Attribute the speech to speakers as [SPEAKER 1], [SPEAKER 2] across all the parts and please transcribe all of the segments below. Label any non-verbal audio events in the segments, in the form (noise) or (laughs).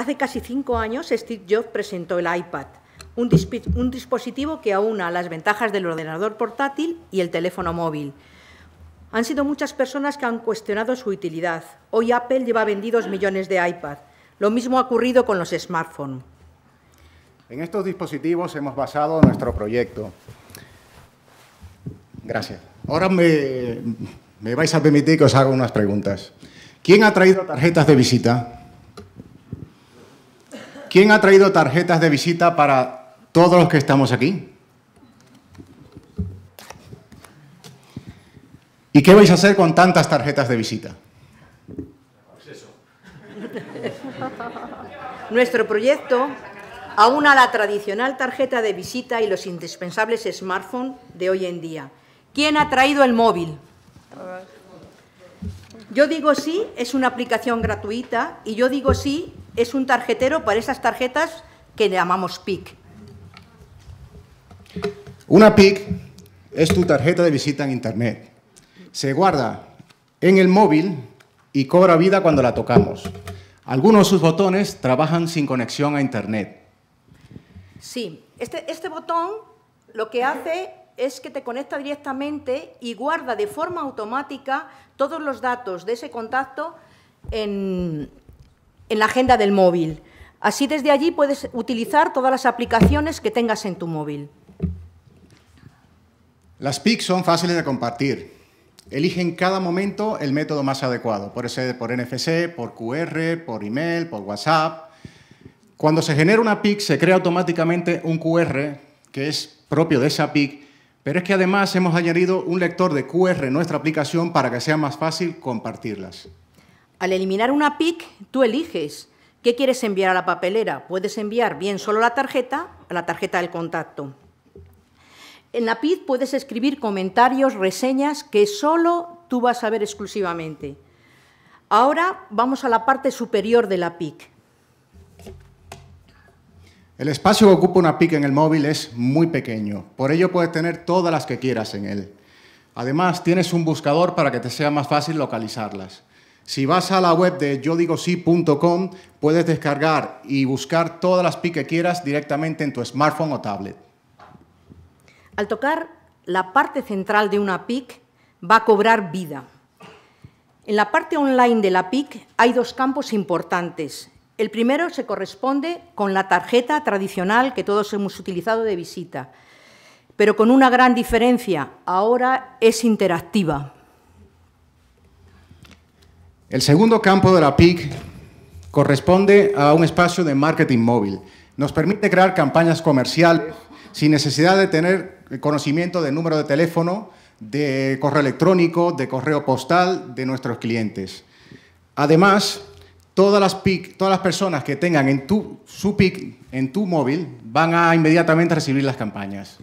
[SPEAKER 1] Hace casi cinco años Steve Jobs presentó el iPad, un, dispositivo que aúna las ventajas del ordenador portátil y el teléfono móvil. Han sido muchas personas que han cuestionado su utilidad. Hoy Apple lleva vendidos millones de iPad. Lo
[SPEAKER 2] mismo ha ocurrido con los smartphones. En estos dispositivos hemos basado nuestro proyecto. Gracias. Ahora me, me vais a permitir que os haga unas preguntas. ¿Quién ha traído tarjetas de visita? ¿Quién ha traído tarjetas de visita para todos los que estamos aquí? ¿Y qué vais a hacer con tantas tarjetas de visita? (laughs)
[SPEAKER 1] Nuestro proyecto aúna la tradicional tarjeta de visita y los indispensables smartphones de hoy en día. ¿Quién ha traído el móvil? Yo digo sí, es una aplicación gratuita y yo digo sí es un tarjetero para esas tarjetas que llamamos PIC.
[SPEAKER 2] Una PIC es tu tarjeta de visita en Internet. Se guarda en el móvil y cobra vida cuando la tocamos. Algunos de sus botones trabajan sin conexión a Internet.
[SPEAKER 1] Sí, este, este botón lo que hace es que te conecta directamente y guarda de forma automática todos los datos de ese contacto en, en la agenda del móvil. Así desde allí puedes utilizar todas las aplicaciones que tengas en tu móvil.
[SPEAKER 2] Las PIC son fáciles de compartir. Eligen cada momento el método más adecuado. Por ser por NFC, por QR, por email, por WhatsApp. Cuando se genera una PIC, se crea automáticamente un QR que es propio de esa PIC, pero es que además hemos añadido un lector de QR en nuestra aplicación para que sea más fácil compartirlas.
[SPEAKER 1] Al eliminar una PIC, tú eliges qué quieres enviar a la papelera. Puedes enviar bien solo la tarjeta, la tarjeta del contacto. En la PIC puedes escribir comentarios, reseñas que solo tú vas a ver exclusivamente. Ahora vamos a la parte superior de la PIC.
[SPEAKER 2] El espacio que ocupa una PIC en el móvil es muy pequeño, por ello puedes tener todas las que quieras en él. Además, tienes un buscador para que te sea más fácil localizarlas. Si vas a la web de yodigosí.com, puedes descargar y buscar todas las PIC que quieras directamente en tu smartphone o tablet.
[SPEAKER 1] Al tocar la parte central de una PIC, va a cobrar vida. En la parte online de la PIC hay dos campos importantes. El primero se corresponde con la tarjeta tradicional que todos hemos utilizado de visita, pero con una gran diferencia, ahora es interactiva.
[SPEAKER 2] El segundo campo de la PIC corresponde a un espacio de marketing móvil. Nos permite crear campañas comerciales sin necesidad de tener conocimiento del número de teléfono, de correo electrónico, de correo postal de nuestros clientes. Además, todas las personas que tengan en tu, su PIC en tu móvil van a inmediatamente recibir las campañas.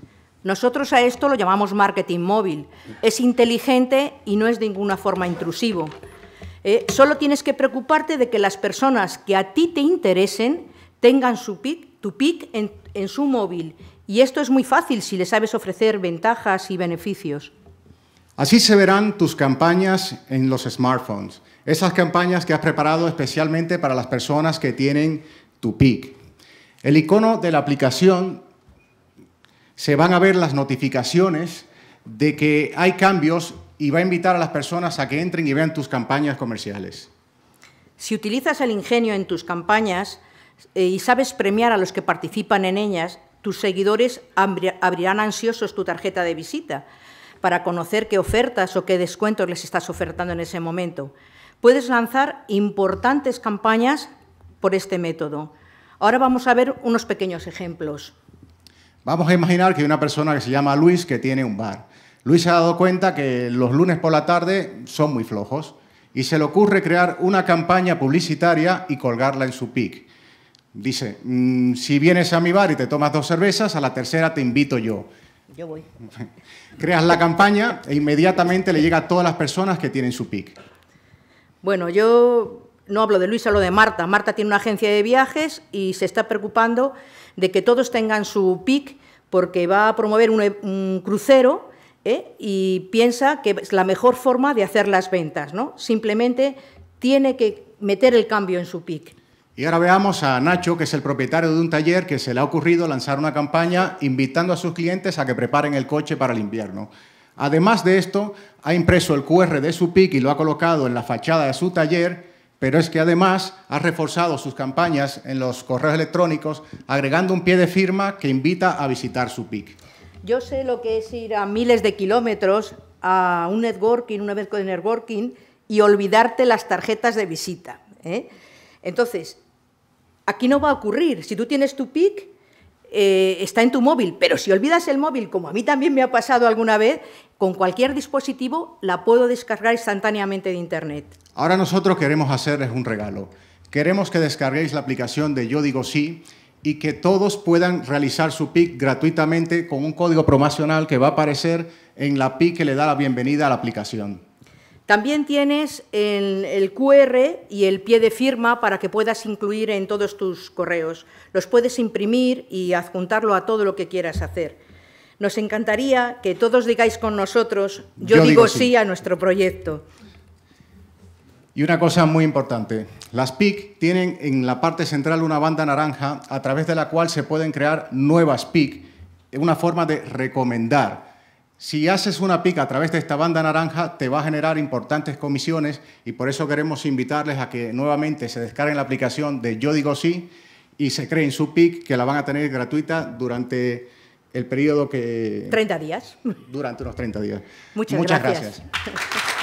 [SPEAKER 1] Nosotros a esto lo llamamos marketing móvil. Es inteligente y no es de ninguna forma intrusivo. Eh, solo tienes que preocuparte de que las personas que a ti te interesen tengan su pic, tu PIC en, en su móvil. Y esto es muy fácil si le sabes ofrecer ventajas y beneficios.
[SPEAKER 2] Así se verán tus campañas en los smartphones, esas campañas que has preparado especialmente para las personas que tienen tu PIC. El icono de la aplicación se van a ver las notificaciones de que hay cambios y va a invitar a las personas a que entren y vean tus campañas comerciales.
[SPEAKER 1] Si utilizas el ingenio en tus campañas eh, y sabes premiar a los que participan en ellas, tus seguidores abrirán ansiosos tu tarjeta de visita para conocer qué ofertas o qué descuentos les estás ofertando en ese momento. Puedes lanzar importantes campañas por este método. Ahora vamos a ver unos pequeños ejemplos.
[SPEAKER 2] Vamos a imaginar que hay una persona que se llama Luis que tiene un bar Luis se ha dado cuenta que los lunes por la tarde son muy flojos y se le ocurre crear una campaña publicitaria y colgarla en su pic. Dice, mm, si vienes a mi bar y te tomas dos cervezas, a la tercera te invito yo. Yo voy. (laughs) Creas la campaña e inmediatamente le llega a todas las personas que tienen su pic.
[SPEAKER 1] Bueno, yo no hablo de Luis, hablo de Marta. Marta tiene una agencia de viajes y se está preocupando de que todos tengan su pic porque va a promover un e-, crucero ¿eh? y piensa que es la mejor forma de hacer las ventas. ¿no? Simplemente tiene que meter el cambio en su PIC.
[SPEAKER 2] Y ahora veamos a Nacho, que es el propietario de un taller que se le ha ocurrido lanzar una campaña invitando a sus clientes a que preparen el coche para el invierno. Además de esto, ha impreso el QR de su PIC y lo ha colocado en la fachada de su taller, pero es que además ha reforzado sus campañas en los correos electrónicos agregando un pie de firma que invita a visitar su PIC.
[SPEAKER 1] Yo sé lo que es ir a miles de kilómetros a un networking, una vez con networking, y olvidarte las tarjetas de visita. ¿eh? Entonces, aquí no va a ocurrir. Si tú tienes tu PIC, eh, está en tu móvil, pero si olvidas el móvil, como a mí también me ha pasado alguna vez, con cualquier dispositivo la puedo descargar instantáneamente de Internet.
[SPEAKER 2] Ahora nosotros queremos hacerles un regalo. Queremos que descarguéis la aplicación de Yo Digo Sí y que todos puedan realizar su PIC gratuitamente con un código promocional que va a aparecer en la PIC que le da la bienvenida a la aplicación.
[SPEAKER 1] También tienes el, QR y el pie de firma para que puedas incluir en todos tus correos. Los puedes imprimir y adjuntarlo a todo lo que quieras hacer. Nos encantaría que todos digáis con nosotros, yo, digo, sí a nuestro proyecto.
[SPEAKER 2] Y una cosa muy importante, las PIC tienen en la parte central una banda naranja a través de la cual se pueden crear nuevas PIC, una forma de recomendar. Si haces una PIC a través de esta banda naranja, te va a generar importantes comisiones y por eso queremos invitarles a que nuevamente se descarguen la aplicación de Yo Digo Sí y se creen su PIC, que la van a tener gratuita durante el periodo que... 30 días. Durante unos 30 días. Muchas, Muchas gracias. (laughs)